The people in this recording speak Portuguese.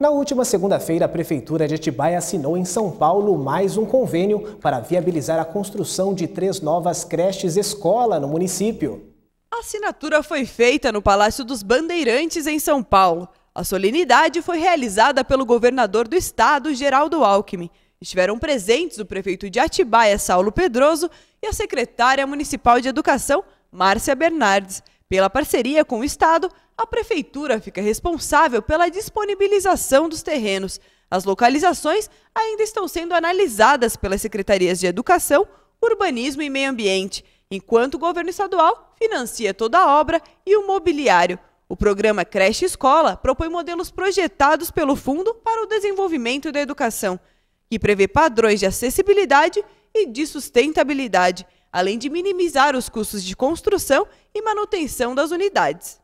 Na última segunda-feira, a Prefeitura de Atibaia assinou em São Paulo mais um convênio para viabilizar a construção de três novas creches escola no município. A assinatura foi feita no Palácio dos Bandeirantes, em São Paulo. A solenidade foi realizada pelo governador do estado, Geraldo Alckmin. Estiveram presentes o prefeito de Atibaia, Saulo Pedroso, e a secretária municipal de Educação, Márcia Bernardes. Pela parceria com o Estado, a Prefeitura fica responsável pela disponibilização dos terrenos. As localizações ainda estão sendo analisadas pelas secretarias de Educação, Urbanismo e Meio Ambiente, enquanto o governo estadual financia toda a obra e o mobiliário. O programa Creche Escola propõe modelos projetados pelo Fundo para o Desenvolvimento da Educação, que prevê padrões de acessibilidade e de sustentabilidade além de minimizar os custos de construção e manutenção das unidades.